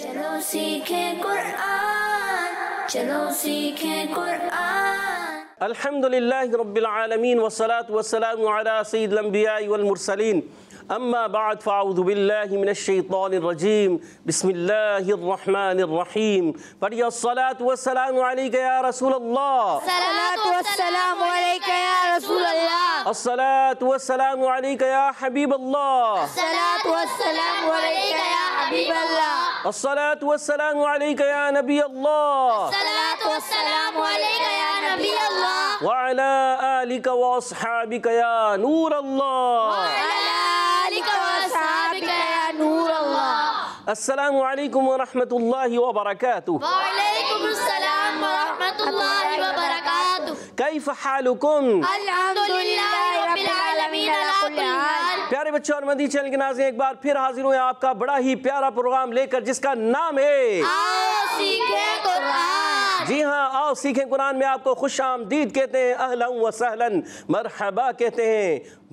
चलो सीखे कुरान चलो सीखे कुरान अल्हम्दुलिल्लाह रब्बिल आलमीन वस्सलातु वस्सलामु अला सय्यिदिल अंबिया वल मुरसलीन अम्मा बाद फ़ाउज़ु बिल्लाहि मिनश शैतानिर रजीम बिस्मिल्लाहिर रहमानिर रहीम पढ़िए अस्सलातु वस्सलामु अलैका या रसूल अल्लाह सलातु वस्सलामु अलैका या रसूल अल्लाह अस्सलातु वस्सलामु अलैका या हबीब अल्लाह सलातु वस्सलामु अलैका या हबीब अल्लाह الصلاة والسلام عليك يا نبي الله الصلاة والسلام عليك يا نبي الله وعلى آلك وأصحابك يا نور الله وعلى अस्सलाम वालेकुम व रहमतुल्लाहि प्यारे बच्चों और मदी चैनल के नाज़रीन एक बार फिर हाजिर हुए आपका बड़ा ही प्यारा प्रोग्राम लेकर जिसका नाम है जी हाँ आओ सीखें कुरान में आपको खुश आमदीद कहते हैं अहलन व सहलन मरहबा कहते हैं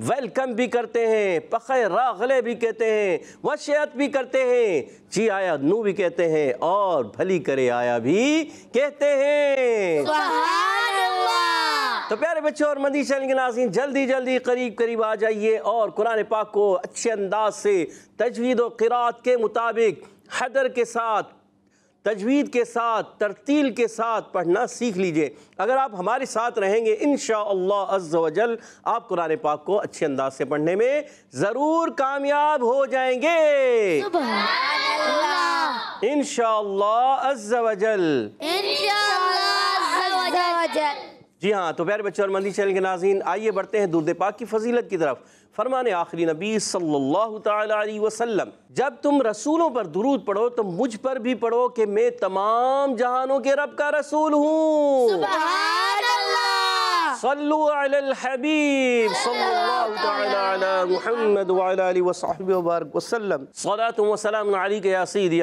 वेलकम भी करते हैं पखे रागले भी कहते हैं वशियत भी करते हैं जी आया नू भी कहते हैं और भली करे आया भी कहते हैं तो प्यारे बच्चों और मंदी चैनल के नाजीन जल्दी जल्दी करीब करीब आ जाइए और कुरान पाक को अच्छे अंदाज से तजवीद और किरात के मुताबिक हैदर के साथ तजवीद के साथ तरतील के साथ पढ़ना सीख लीजिए अगर आप हमारे साथ रहेंगे इन शजल आप कुरान पाक को अच्छे अंदाज से पढ़ने में ज़रूर कामयाब हो जाएंगे इन शजल जी हाँ तो प्यारे बच्चे और मंदी चैनल के नाजीन आइए बढ़ते हैं दुर्द पाक की फजीलत की तरफ फरमान आखिरी नबी सल्लल्लाहु अलैहि वसल्लम जब तुम रसूलों पर दुरूद पढ़ो तो मुझ पर भी पढ़ो कि मैं तमाम जहानों के रब का रसूल हूँ يا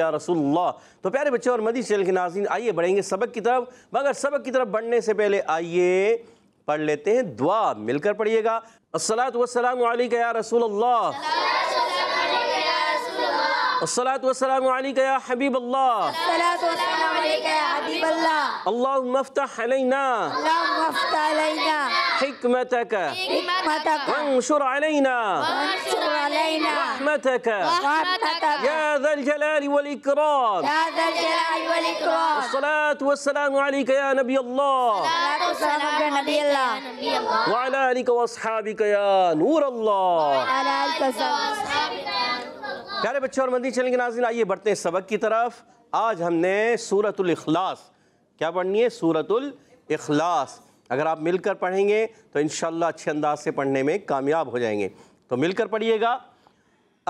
رسول الله तो प्यारे बच्चों और मदी चैनल के नाज़रीन आइए बढ़ेंगे सबक की तरफ मगर सबक की तरफ बढ़ने से पहले आइए पढ़ लेते हैं दुआ मिलकर पढ़िएगा वस्सलाम अलैका या रसूल अल्लाह वस्सलाम अलैका या हबीब अल्लाह حبيب الله اللهم افتح علينا اللهم افتح علينا حكمتك حكمتك وانشر علينا وانشر علينا رحمتك رحمتك يا ذا الجلال والإكرام يا ذا الجلال والإكرام والصلاة والسلام عليك يا نبي الله الصلاة والسلام على نبي الله وعلى آلك وأصحابك يا نور الله وعلى آلك وأصحابك प्यारे बच्चों और मंदी चलेंगे नाजिन आइए बढ़ते हैं सबक की तरफ आज हमने सूरतुल इखलास क्या पढ़नी है सूरतुल इखलास अगर आप मिलकर पढ़ेंगे तो इन अच्छे अंदाज से पढ़ने में कामयाब हो जाएंगे तो मिलकर पढ़िएगा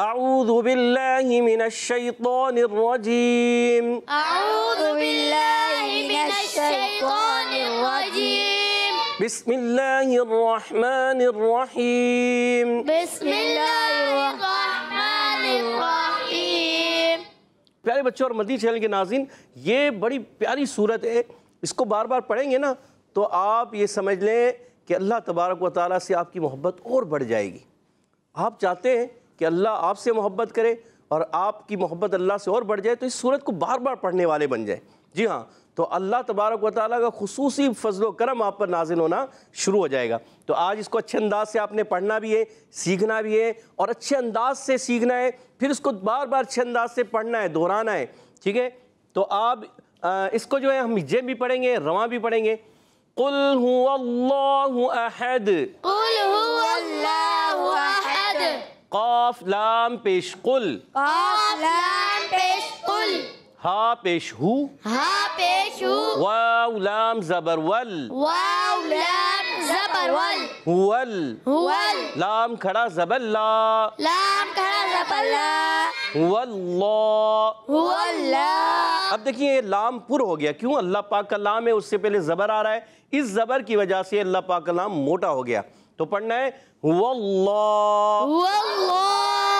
أعوذ بالله من الشيطان الرجيم أعوذ بالله من الشيطان الرجيم بسم الله الرحمن الرحيم بسم الله الرحمن प्यारे बच्चों और मदी चैनल के नाजिन ये बड़ी प्यारी सूरत है इसको बार बार पढ़ेंगे ना तो आप ये समझ लें कि अल्लाह तबारक व ताली से आपकी मोहब्बत और बढ़ जाएगी आप चाहते हैं कि अल्लाह आपसे मोहब्बत करे और आपकी मोहब्बत अल्लाह से और बढ़ जाए तो इस सूरत को बार बार पढ़ने वाले बन जाए जी हाँ तो अल्लाह तबारक व ताली का खसूस फ़जल करम आप पर नाजिल होना शुरू हो जाएगा तो आज इसको अच्छे अंदाज से आपने पढ़ना भी है सीखना भी है और अच्छे अंदाज से सीखना है फिर इसको बार बार अच्छे अंदाज से पढ़ना है दोहराना है ठीक है तो आप इसको जो है हम जे भी पढ़ेंगे रवा भी पढ़ेंगे कुल अहद कौफ लाम पेश कुल, लाम पेश कुल। पेश हा पेश जबर वल जबर वल लाम खड़ा लाम खड़ा अब देखिए ये लाम पुर हो गया क्यों अल्लाह पाक का लाम है उससे पहले जबर आ रहा है इस जबर की वजह से अल्लाह पाक का लाम मोटा हो गया तो पढ़ना है हुवल्लाह हुवल्लाह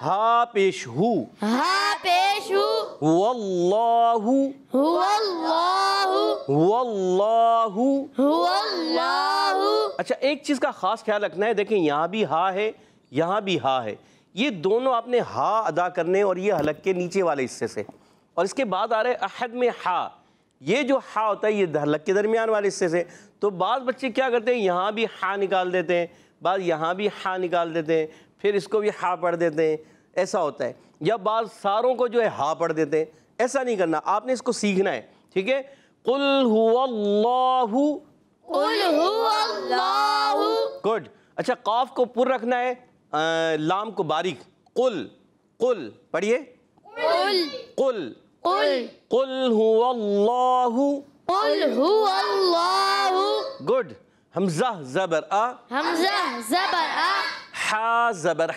हा पेश अच्छा एक चीज़ का ख़ास ख्याल रखना है देखें यहाँ भी हा है यहाँ भी हा है ये दोनों आपने हा अदा करने और ये हलक के नीचे वाले हिस्से से और इसके बाद आ रहे अहद में हा ये जो हा होता है ये हलक के दरमियान वाले हिस्से से तो बाद बच्चे क्या करते हैं यहाँ भी हा निकाल देते हैं बाद यहाँ भी हा निकाल देते हैं फिर इसको भी हा पढ़ देते हैं ऐसा होता है या बाद सारों को जो है हा पढ़ देते हैं ऐसा नहीं करना आपने इसको सीखना है ठीक है कुल गुड अच्छा काफ को पुर रखना है आ, लाम को बारीक कुल कुल पढ़िए कुल कुल कुल कुल गुड हमजा जबर आ हमजा जबर आ हा जबर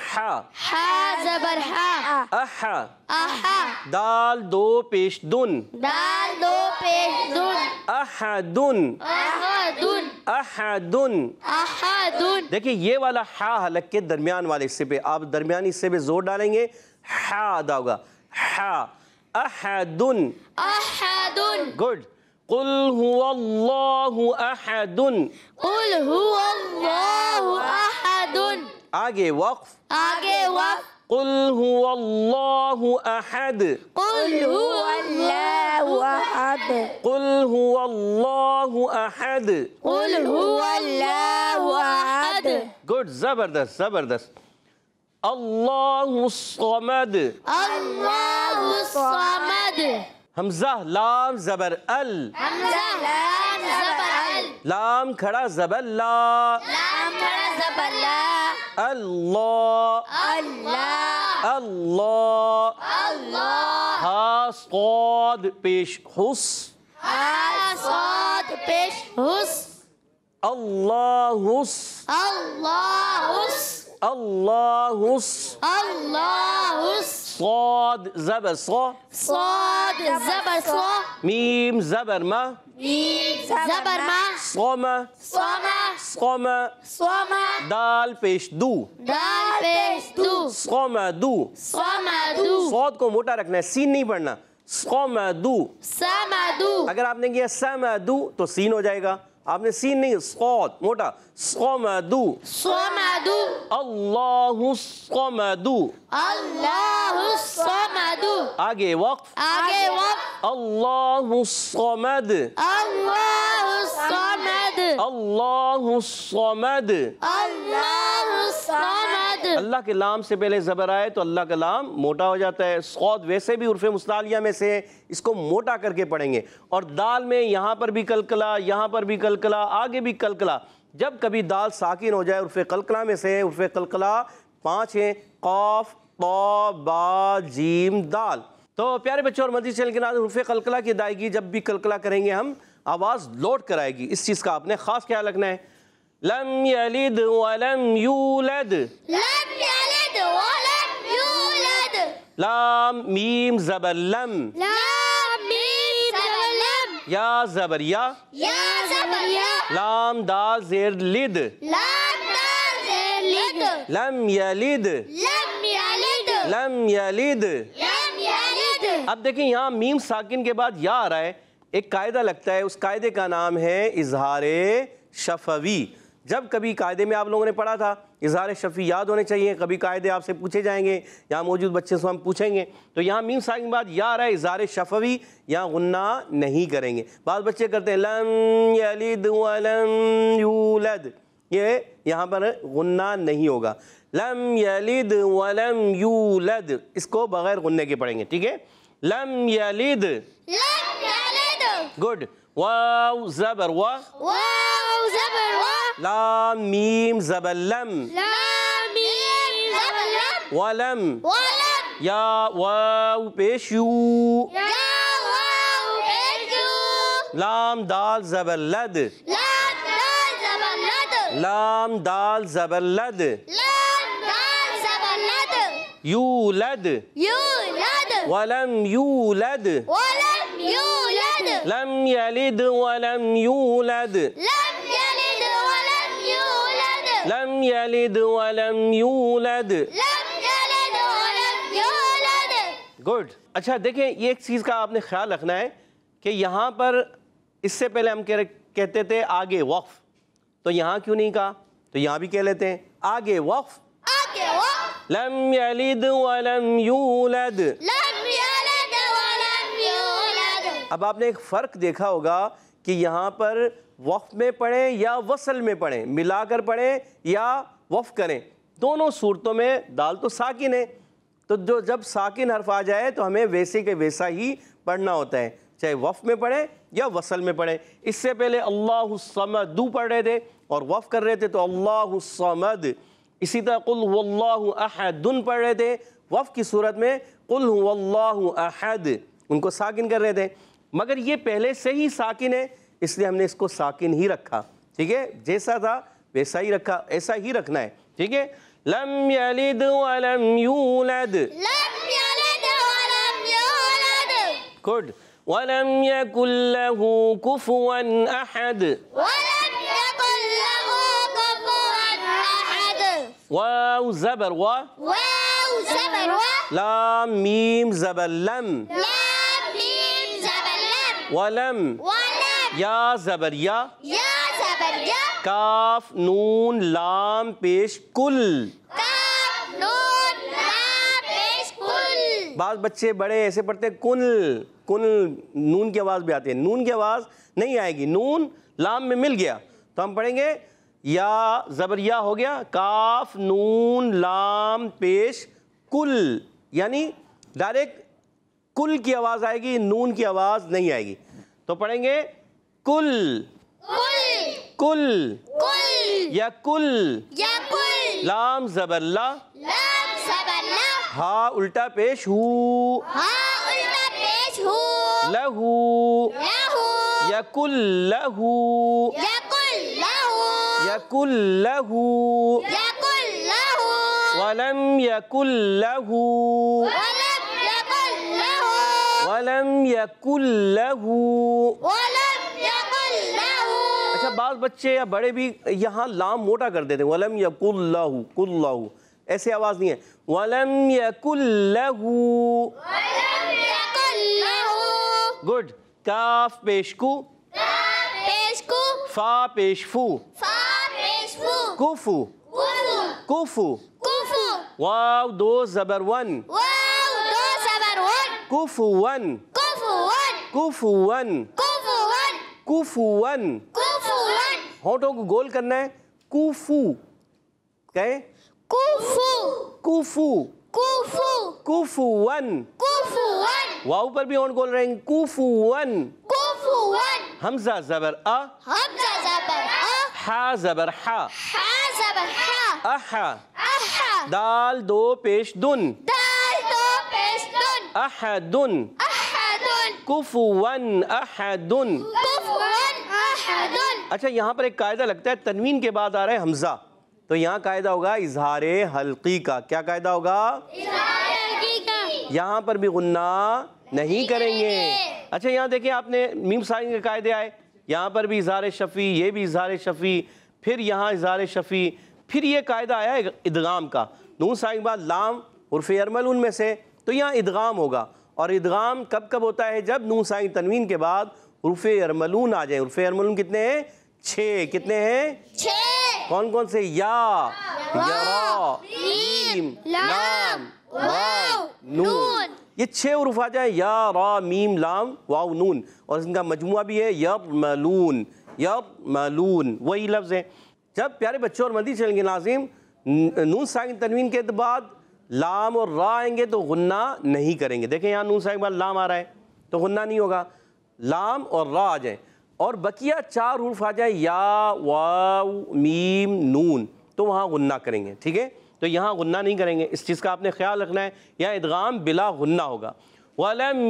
दाल दो पेश दुन दाल दो पेश दुन अहदुन अहदुन अहदुन अहदुन देखिए ये वाला हा हलक के दरमियान वाले हिस्से पे आप दरमियान हिस्से पे जोर डालेंगे हा अदा होगा हा अहदुन अहदुन गुड قل هو الله أحد قل هو الله آگے وقف آگے وقف قل هو الله أحد قل هو الله أحد قل هو الله أحد قل هو الله أحد Good زبردست زبردست الله الصمد الله الصمد همزة لام زبر ال همزة لام زبر ال لام خڑا زبر لا لام خڑا زبر لا अल्लाह अल्लाह अल्लाह अल्लाह हा पेश हुस पेश हुस अल्लाहुस अल्लाहुस अल्लाहुस अल्लाहुस صاد زبر صا صاد زبر صا ميم زبر ما ميم زبر ما صوما صوما صوما صوما دال पेश दू दाल पेश दू सोमा दू सोमा दू सौद को मोटा रखना है सीन नहीं पढ़ना सोमा दू समा दू अगर आपने किया समा दू तो सीन हो जाएगा आपने सीन नहीं सौद मोटा सोमदू सोमदू अल्लाहु सोमदू अल्लाहु सोमदू आगे वक्त आगे वक्फ अल्लाह सोमद अल्लाहु अल्लाह अल्लाहु सोमद अल्लाह अल्लाह के लाम से पहले ज़बर आए तो अल्लाह का लाम मोटा हो जाता है सौद वैसे भी उर्फ मुस्तालिया में से है इसको मोटा करके पढ़ेंगे और दाल में यहाँ पर भी कलकला यहाँ पर भी कलकला आगे भी कलकला जब कभी दाल साकिन हो जाए उर्फ कलकला में से है उर्फ कलकला पाँच हैं कौफ तो दाल तो प्यारे बच्चों और मजीद चैनल के नाम उर्फ कलकला की अदायगी जब भी कलकला करेंगे हम आवाज़ लौट कराएगी इस चीज़ का आपने ख़ास ख्याल रखना है لم يلد ولم يولد لم يلد ولم يولد لام ميم زبر لم لام ميم زبر لم يا زبر يا يا زبر يا لام دال زير لد لام دال زير لد لم يلد لم يلد لم يلد لم يلد اب دیکھیں یہاں میم ساکن کے بعد یا آ رہا ہے ایک قاعدہ لگتا ہے اس قاعدے کا نام ہے اظہار شفوی जब कभी कायदे में आप लोगों ने पढ़ा था इजहार शफ़ी याद होने चाहिए कभी कायदे आपसे पूछे जाएंगे यहाँ मौजूद बच्चे से हम पूछेंगे तो यहाँ मीम साइन बाद या आ रहा है इजहार शफ़वी यहाँ गुन्ना नहीं करेंगे बाद बच्चे करते हैं लम यलिद ये यहाँ पर गुन्ना नहीं होगा लम यलिद वलम यूलद इसको बग़ैर गुन्ने के पढ़ेंगे ठीक है लम यलिद लम جود واو زبر و واو زبر و لام ميم زبر لم لام ميم زبر لم ولم ولم يا واو بيشو يا واو بيشو لام دال زبر لد لام دال زبر لد لام دال زبر لد لام دال زبر لد يولد يولد ولم يولد ولم لم يلد ولم يولد لم يلد ولم يولد لم يلد ولم يولد لم يلد ولم يولد good अच्छा देखें ये एक चीज़ का आपने ख्याल रखना है कि यहाँ पर इससे पहले हम कह कहते थे आगे वक्फ तो यहाँ क्यों नहीं कहा तो यहाँ भी कह लेते हैं आगे वक्फ आगे वक्फ लम यलिद वलम यूलद लम अब आपने एक फ़र्क देखा होगा कि यहाँ पर वफ़ में पढ़ें या वसल में पढ़ें मिला कर पढ़ें या वफ़ करें दोनों सूरतों में दाल तो साकिन है तो जो जब साकिन हर्फ आ जाए तो हमें वैसे के वैसा ही पढ़ना होता है चाहे वफ़ में पढ़ें या वसल में पढ़ें इससे पहले अल्लाहमदू पढ़ रहे थे और वफ़ कर रहे थे तो अल्लाहमद इसी तरह कुल अहदन पढ़ रहे थे वफ़ की सूरत में कुल अहद उनको साकिन कर रहे थे मगर ये पहले से ही साकिन है इसलिए हमने इसको साकिन ही रखा ठीक है जैसा था वैसा ही रखा ऐसा ही रखना है ठीक है लम यलिद वलम यूलद लम यलिद वलम यूलद गुड वलम यकुल लहू कुफुवन अहद वलम यकुल लहू कुफुवन अहद वाव जबर वा वाव जबर वा लाम मीम जबर लम ला वलम या जबरिया या जबरिया काफ नून लाम पेश कुल काफ नून लाम पेश कुल बाद बच्चे बड़े ऐसे पढ़ते कुल कुल नून की आवाज़ भी आती है नून की आवाज़ नहीं आएगी नून लाम में मिल गया तो हम पढ़ेंगे या जबरिया हो गया काफ नून लाम पेश कुल यानी डायरेक्ट कुल की आवाज आएगी नून की आवाज नहीं आएगी तो पढ़ेंगे कुल कुल कुल, कुल या कुल या कुल लाम जबरला लाम जबरला हा उल्टा पेश हु हा उल्टा पेश हु लहू लहू या कुल लहू या कुल लहू या कुल लहू या कुल लहू वलम या कुल लहू वलम यकुल्लहू वलम यकुल्लहू अच्छा बाल बच्चे या बड़े भी यहाँ लाम मोटा कर देते वलम यकुल्लहू कुल्लहू ऐसे आवाज़ नहीं है वलम यकुल्लहू गुड काफ पेशकू पेशकू फा पेशफू फा पेशफू कुफू कुफू कुफू वाव दो जबर वन वा Kufuan. Kufuan. Kufuan. Kufuan. Kufuan. Kufuan. होठों को गोल करना है कुफू कहें कुफू कुफू कुफू कुफुवन कुफुवन वाउ पर भी होंठ गोल रहेंगे कुफुवन कुफुवन हमजा जबर अ हमजा जबर अ हा जबर हा हा जबर हा अहा अहा दाल दो पेश दुन أحد أحد कुफुवन अहदुन कुफुवन अहदुन अच्छा यहाँ पर एक कायदा लगता है तनवीन के बाद आ रहा है हमजा तो यहाँ कायदा होगा इजहार हल्की का क्या कायदा होगा यहाँ पर भी गुन्ना नहीं करेंगे अच्छा यहाँ देखिए आपने मीम साइन के कायदे आए यहाँ पर भी इजहार शफ़ी ये भी इजहार शफ़ी फिर यहाँ इजहार शफ़ी फिर ये कायदा आया इदगाम का नून साइन बाद लाम उर्फ़ अरमल उनमें से तो यहाँ इदगाम होगा और इदगाम कब कब होता है जब नू साई तनवीन के बाद उर्फ़ अरमलून आ जाए उर्फ़ अरमलून कितने हैं छः कितने हैं छः कौन कौन से या नून ये छः उर्फ आ जाए या रा मीम लाम वाव नून और इनका मजमु भी है यब मलून यब मलून वही लफ्ज़ हैं जब प्यारे बच्चों और मदी चलेंगे नाजिम नून साइन तनवीन के बाद लाम और रा आएंगे तो गुन्ना नहीं करेंगे देखें यहाँ नून साहब एक बार लाम आ रहा है तो गुन्ना नहीं होगा लाम और रा आ जाए और बकिया चार हरूफ आ जाए या वाव मीम नून तो वहाँ गुन्ना करेंगे ठीक है तो यहाँ गुन्ना नहीं करेंगे इस चीज़ का आपने ख्याल रखना है या इदगाम बिला गुन्ना होगा वलम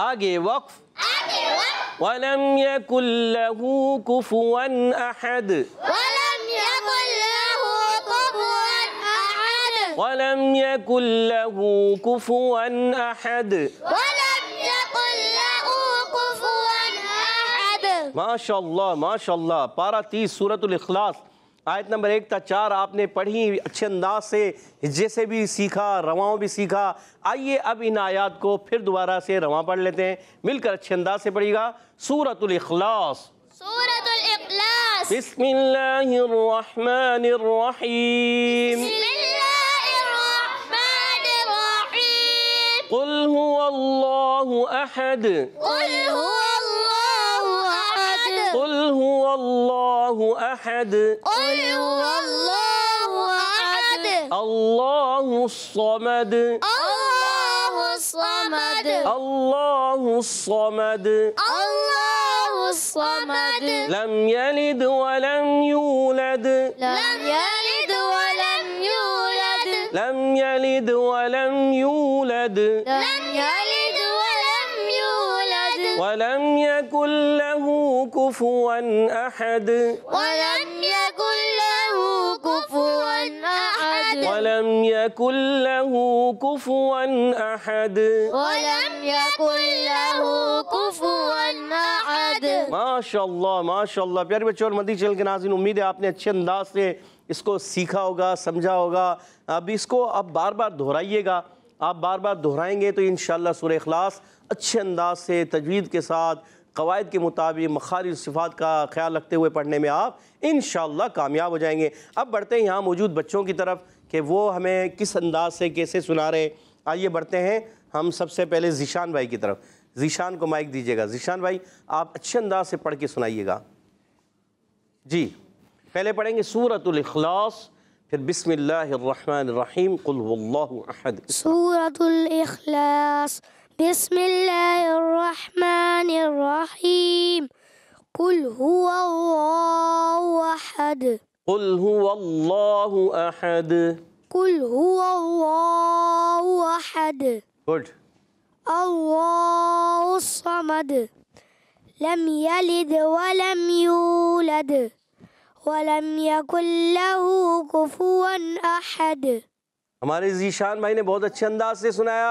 आगे वक्फ़ ولم يكن له كفوا أحد ولم يكن له كفوا أحد ولم يكن له كفوا أحد ولم يكن له كفوا أحد ما شاء الله ما شاء الله بارتي سورة الإخلاص आयत नंबर एक था चार आपने पढ़ी अच्छे अंदाज से हिज्जे से भी सीखा रवाओं भी सीखा आइए अब इन आयात को फिर दोबारा से रवा पढ़ लेते हैं मिलकर अच्छे अंदाज से पढ़िएगा सूरत इखलास अहद قل هو الله أحد قل هو الله أحد الله الصمد الله الصمد الله الصمد الله الصمد لم يلد ولم يولد لم يلد ولم يولد لم يلد ولم يولد لم يلد ولم يولد ولم كُفُوًا أَحَدٌ وَلَمْ يَكُنْ لَهُ كُفُوًا أَحَدٌ وَلَمْ يَكُنْ لَهُ كُفُوًا أَحَدٌ وَلَمْ يَكُنْ لَهُ كُفُوًا أَحَدٌ ما شاء الله ما شاء الله प्यारे बच्चों और मदी चैनल के नाज़रीन उम्मीद है आपने अच्छे अंदाज से इसको सीखा होगा समझा होगा अब इसको अब बार बार दोहराइएगा आप बार बार दोहराएंगे तो इन शाला सुर अखलास अच्छे अंदाज से तजवीद के साथ कवायद के मुताबिक मखारी सिफात का ख्याल रखते हुए पढ़ने में आप इन कामयाब हो जाएंगे अब बढ़ते हैं यहाँ मौजूद बच्चों की तरफ कि वो हमें किस अंदाज से कैसे सुना रहे आइए बढ़ते हैं हम सबसे पहले जीशान भाई की तरफ जीशान को माइक दीजिएगा जीशान भाई आप अच्छे अंदाज से पढ़ के सुनाइएगा जी पहले पढ़ेंगे सूरतलखलास फिर बिसमीम कुल्लाहद सूरतलखलास بسم الله الرحمن الرحيم قل هو الله أحد قل هو الله أحد قل هو الله أحد Good. الله الصمد لم يلد ولم يولد ولم يكن له كفوا أحد हमारे जीशान भाई ने बहुत अच्छे अंदाज से सुनाया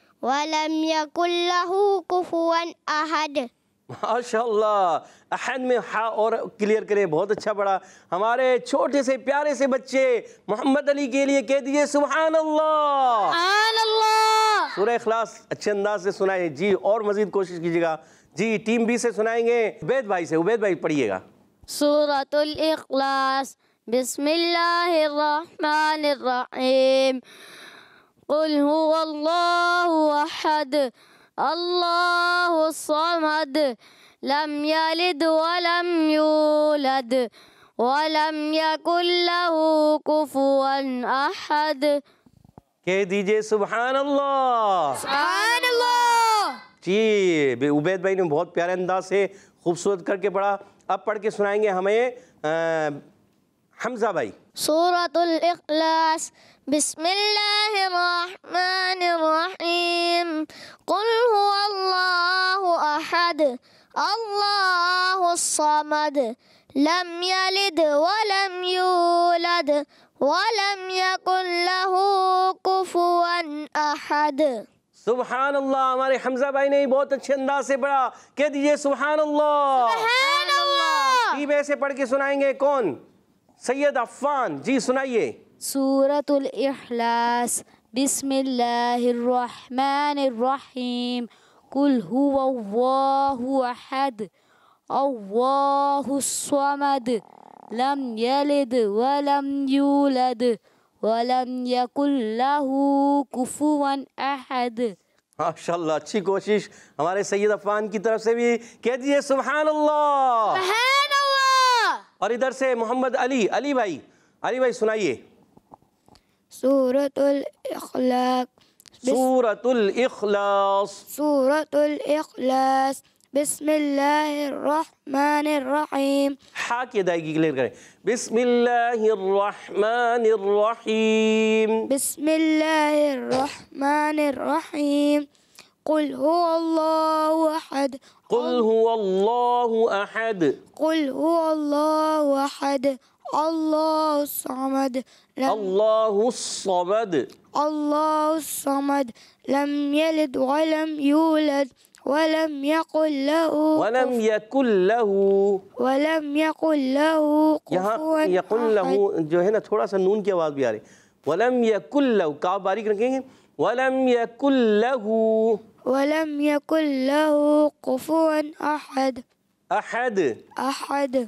ولم يكن له كفوا अहद माशाल्लाह अहद में हा और क्लियर करें बहुत अच्छा बड़ा हमारे छोटे से प्यारे से बच्चे मोहम्मद अली के लिए कह दिए सुबहान अल्लाह सूर्य अखलास अच्छे अंदाज से सुनाए जी और मजीद कोशिश कीजिएगा जी टीम बी से सुनाएंगे उबैद भाई से उबैद भाई पढ़िएगा सूरतुल इखलास बिस्मिल्लाहिर्रहमानिर्रहीम قل هو الله أحد الله الصمد لم يلد ولم يولد ولم يكن له كفوا أحد كي دي جي سبحان الله سبحان الله جي عبيد بھائی نے بہت پیار انداز سے خوبصورت کر کے پڑھا اب پڑھ کے سنائیں گے ہمیں حمزہ بھائی سورة الإخلاص بسم الله الرحمن الرحيم قل هو الله أحد الله الصمد لم يلد ولم يولد ولم يكن له كفوا أحد سبحان الله ہمارے حمزہ بھائی نے بہت اچھے انداز سے پڑھا کہہ دیجئے سبحان اللہ سبحان اللہ یہ ایسے پڑھ کے سنائیں گے کون سید عفان جی سنائیے سورة الإخلاص بسم الله الرحمن الرحيم قل هو الله أحد الله الصمد لم يلد ولم يولد ولم يكن له كفوا أحد کوشش ہمارے سید افان کی طرف سے بھی کہہ دیئے سبحان اللہ سبحان اللہ اور ادھر سے محمد علی علی بھائی علی بھائی سنائیے سورة الإخلاق سورة الإخلاص سورة الإخلاص بسم الله الرحمن الرحيم حاكي دقيق ليه بسم الله الرحمن الرحيم بسم الله الرحمن الرحيم قل هو الله أحد قل هو الله أحد قل هو الله أحد الله الصمد الله الصمد الله الصمد لم يلد ولم يولد ولم يقل له ولم يكن له ولم يقل له यहाँ احد लहू له है ना थोड़ा सा नून की आवाज़ भी आ रही يكن له लहू का बारीक रखेंगे ولم يكن له ولم يكن له كفوا أحد أحد أحد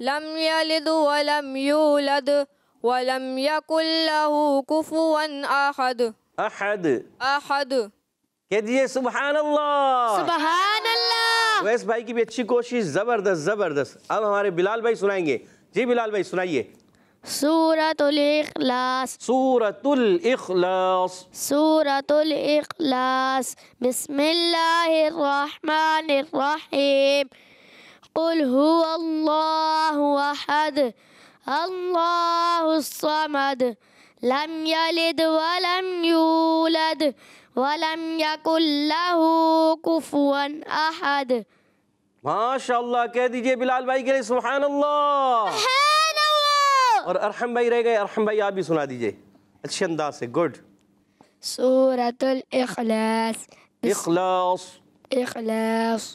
لم يلد ولم يولد ولم يكن له كفوا أحد أحد أحد كدي سبحان الله سبحان الله ويس بھائی کی بھی اچھی کوشش زبردست زبردست اب ہمارے بلال بھائی سنائیں گے جی بلال بھائی سنائیے سورة الإخلاص سورة الإخلاص سورة الإخلاص بسم الله الرحمن الرحيم قل هو الله احد الله الصمد لم يلد ولم يولد ولم يكن له كفوا احد ما شاء الله کہہ دیجئے بلال بھائی کے سبحان الله سبحان الله ارحم بأي رہ گئے ارحم بأي آبي بھی سنا دیجئے اچھے انداز سے گوڈ سورة الاخلاص اخلاص اخلاص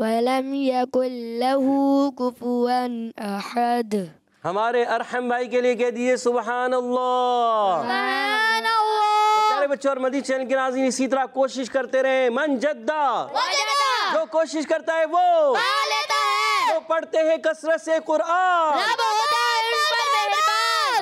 वलम अहद हमारे अरहम भाई के लिए कह दिए सुबहान अल्लाह तो बच्चों और मदी चैनल के नाजिन इसी तरह कोशिश करते रहे मन जद्दा जो कोशिश करता है वो लेता है जो पढ़ते हैं कसरत से कुरान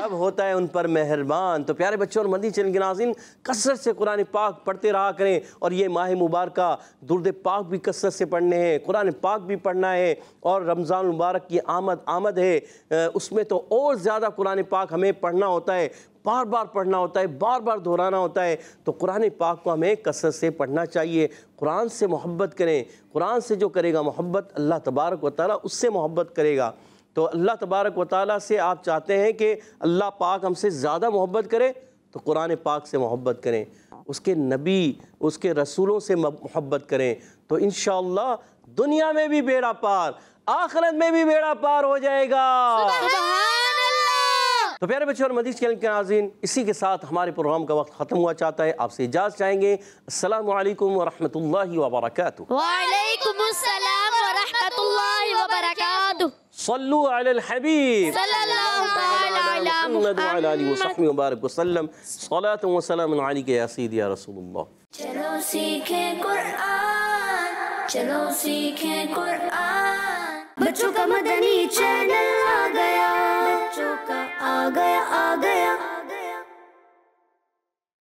सब होता है उन पर मेहरबान तो प्यारे बच्चों और मदी चल नाजिन कसरत से कुरान पाक पढ़ते रहा करें और ये माह मुबारक दुर्द पाक भी कसरत से पढ़ने हैं कुरान पाक भी पढ़ना है और रमज़ान मुबारक की आमद आमद है उसमें तो और ज़्यादा कुरान पाक हमें पढ़ना होता है बार बार पढ़ना होता है बार बार दोहराना होता है तो कुरान पाक को हमें कसरत से पढ़ना चाहिए कुरान से मोहब्बत करें कुरान से जो करेगा मोहब्बत अल्लाह तबारक व उससे मोहब्बत करेगा तो अल्लाह तबारक व ताली से आप चाहते हैं कि अल्लाह पाक हमसे ज़्यादा मोहब्बत करें तो कुरान पाक से मोहब्बत करें उसके नबी उसके रसूलों से मोहब्बत करें तो इन दुनिया में भी बेड़ा पार आखरत में भी बेड़ा पार हो जाएगा तो प्यारे बच्चों और मदीज चैनल के नाजीन इसी के साथ हमारे प्रोग्राम का वक्त ख़त्म हुआ चाहता है आपसे इजाज़ चाहेंगे असल वरहमल वर्का صلوا على الحبيب صلى الله تعالى على محمد وعلى آله وصحبه وبارك وسلم صلاة وسلام عليك يا سيدي يا رسول الله